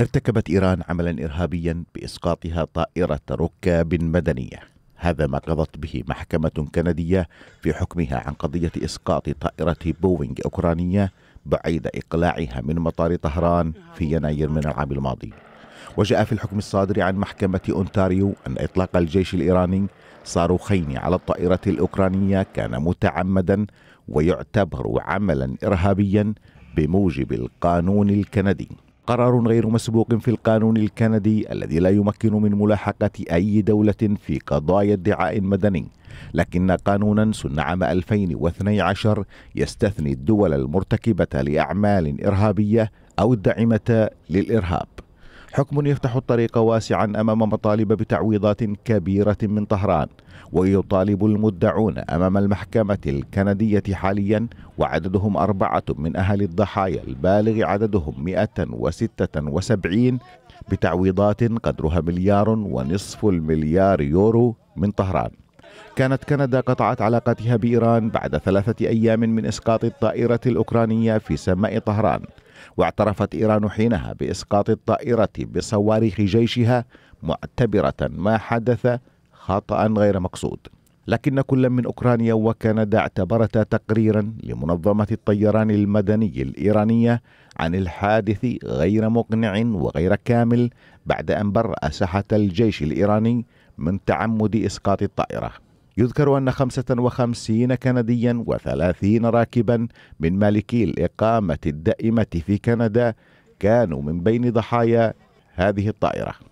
ارتكبت إيران عملا إرهابيا بإسقاطها طائرة ركاب مدنية هذا ما قضت به محكمة كندية في حكمها عن قضية إسقاط طائرة بوينغ أوكرانية بعيد إقلاعها من مطار طهران في يناير من العام الماضي وجاء في الحكم الصادر عن محكمة أونتاريو أن إطلاق الجيش الإيراني صاروخين على الطائرة الأوكرانية كان متعمدا ويعتبر عملا إرهابيا بموجب القانون الكندي قرار غير مسبوق في القانون الكندي الذي لا يمكن من ملاحقة أي دولة في قضايا ادعاء مدني لكن قانونا سن عام 2012 يستثني الدول المرتكبة لأعمال إرهابية أو الداعمة للإرهاب حكم يفتح الطريق واسعا امام مطالب بتعويضات كبيره من طهران ويطالب المدعون امام المحكمه الكنديه حاليا وعددهم اربعه من اهل الضحايا البالغ عددهم 176 بتعويضات قدرها مليار ونصف المليار يورو من طهران كانت كندا قطعت علاقتها بايران بعد ثلاثه ايام من اسقاط الطائره الاوكرانيه في سماء طهران واعترفت إيران حينها بإسقاط الطائرة بصواريخ جيشها معتبرة ما حدث خطأ غير مقصود لكن كل من أوكرانيا وكندا اعتبرتا تقريرا لمنظمة الطيران المدني الإيرانية عن الحادث غير مقنع وغير كامل بعد أن برأ ساحة الجيش الإيراني من تعمد إسقاط الطائرة يذكر أن 55 كنديا و30 راكبا من مالكي الإقامة الدائمة في كندا كانوا من بين ضحايا هذه الطائرة